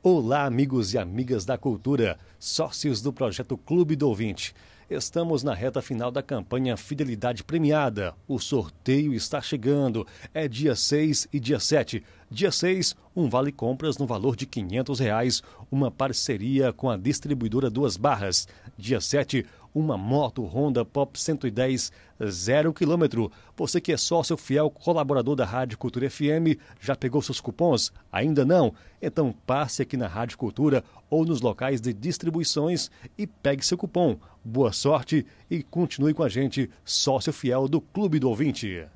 Olá, amigos e amigas da cultura, sócios do projeto Clube do Ouvinte. Estamos na reta final da campanha Fidelidade Premiada. O sorteio está chegando. É dia 6 e dia 7. Dia 6, um vale compras no valor de R$ 500, reais, uma parceria com a distribuidora Duas Barras. Dia 7, uma moto Honda Pop 110 zero quilômetro. Você que é sócio fiel colaborador da Rádio Cultura FM, já pegou seus cupons? Ainda não? Então passe aqui na Rádio Cultura ou nos locais de distribuições e pegue seu cupom. Boa sorte e continue com a gente, sócio fiel do Clube do Ouvinte.